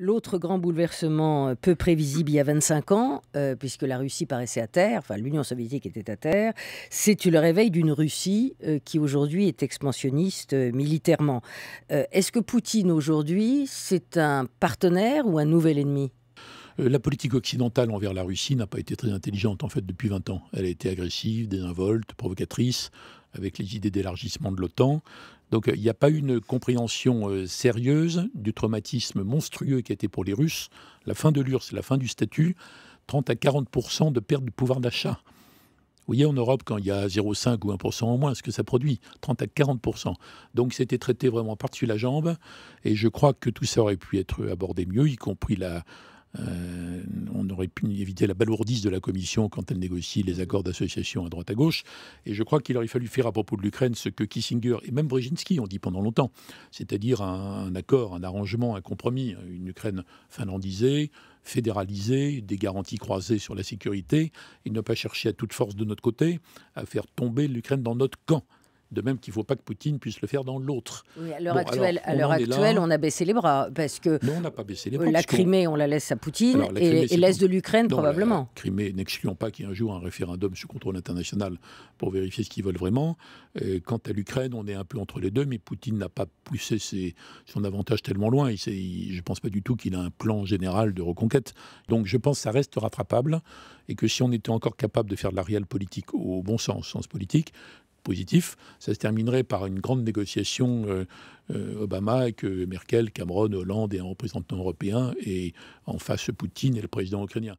L'autre grand bouleversement euh, peu prévisible il y a 25 ans, euh, puisque la Russie paraissait à terre, enfin l'Union soviétique était à terre, c'est le réveil d'une Russie euh, qui aujourd'hui est expansionniste militairement. Est-ce que Poutine aujourd'hui, c'est un partenaire ou un nouvel ennemi la politique occidentale envers la Russie n'a pas été très intelligente en fait depuis 20 ans. Elle a été agressive, désinvolte, provocatrice, avec les idées d'élargissement de l'OTAN. Donc euh, il n'y a pas une compréhension euh, sérieuse du traumatisme monstrueux qui a été pour les Russes la fin de l'URSS, la fin du statut, 30 à 40 de perte de pouvoir d'achat. Vous voyez, en Europe, quand il y a 0,5 ou 1% en moins, ce que ça produit, 30 à 40%. Donc c'était traité vraiment par-dessus la jambe, et je crois que tout ça aurait pu être abordé mieux, y compris la, euh, on aurait pu éviter la balourdise de la Commission quand elle négocie les accords d'association à droite à gauche. Et je crois qu'il aurait fallu faire à propos de l'Ukraine ce que Kissinger et même Brzezinski ont dit pendant longtemps, c'est-à-dire un, accord, un arrangement, un compromis. Une Ukraine finlandisée, fédéralisée, des garanties croisées sur la sécurité, et ne pas chercher à toute force de notre côté à faire tomber l'Ukraine dans notre camp de même qu'il ne faut pas que Poutine puisse le faire dans l'autre. à l'heure actuelle, on a baissé les bras parce que non, on n'a pas baissé les bras. Euh, la Crimée, on... la laisse à Poutine et, et l'est de l'Ukraine probablement. Crimée, n'excluons pas qu'il y ait un jour un référendum sous contrôle international pour vérifier ce qu'ils veulent vraiment. Euh, quant à l'Ukraine, on est un peu entre les deux, mais Poutine n'a pas poussé son avantage tellement loin. Il, je ne pense pas du tout qu'il a un plan général de reconquête. Donc je pense que ça reste rattrapable et que si on était encore capable de faire de la réelle politique au bon sens, sens politique, positif. Ça se terminerait par une grande négociation euh, euh, Obama avec Merkel, Cameron, Hollande et un représentant européen, et en face Poutine et le président ukrainien.